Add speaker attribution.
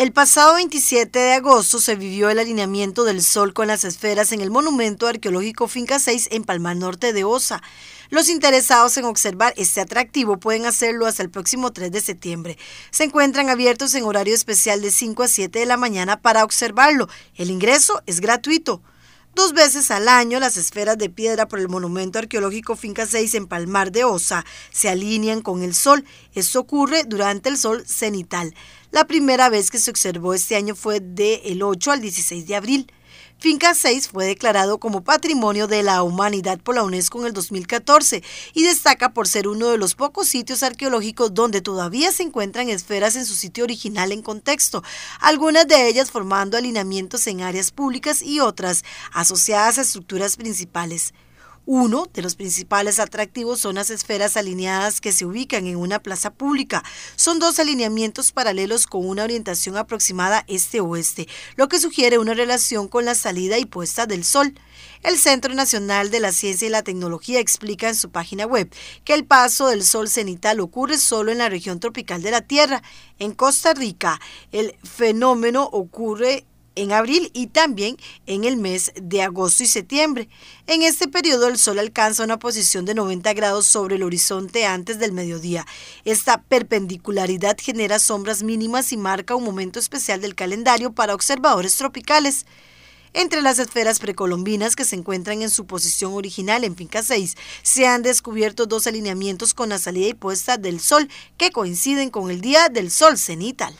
Speaker 1: El pasado 27 de agosto se vivió el alineamiento del sol con las esferas en el monumento arqueológico Finca 6 en Palmar Norte de Osa. Los interesados en observar este atractivo pueden hacerlo hasta el próximo 3 de septiembre. Se encuentran abiertos en horario especial de 5 a 7 de la mañana para observarlo. El ingreso es gratuito. Dos veces al año, las esferas de piedra por el monumento arqueológico Finca 6 en Palmar de Osa se alinean con el sol. Esto ocurre durante el sol cenital. La primera vez que se observó este año fue del 8 al 16 de abril. Finca 6 fue declarado como Patrimonio de la Humanidad por la UNESCO en el 2014 y destaca por ser uno de los pocos sitios arqueológicos donde todavía se encuentran esferas en su sitio original en contexto, algunas de ellas formando alineamientos en áreas públicas y otras asociadas a estructuras principales. Uno de los principales atractivos son las esferas alineadas que se ubican en una plaza pública. Son dos alineamientos paralelos con una orientación aproximada este-oeste, lo que sugiere una relación con la salida y puesta del sol. El Centro Nacional de la Ciencia y la Tecnología explica en su página web que el paso del sol cenital ocurre solo en la región tropical de la Tierra. En Costa Rica, el fenómeno ocurre en abril y también en el mes de agosto y septiembre. En este periodo el Sol alcanza una posición de 90 grados sobre el horizonte antes del mediodía. Esta perpendicularidad genera sombras mínimas y marca un momento especial del calendario para observadores tropicales. Entre las esferas precolombinas que se encuentran en su posición original en Finca 6, se han descubierto dos alineamientos con la salida y puesta del sol que coinciden con el día del sol cenital.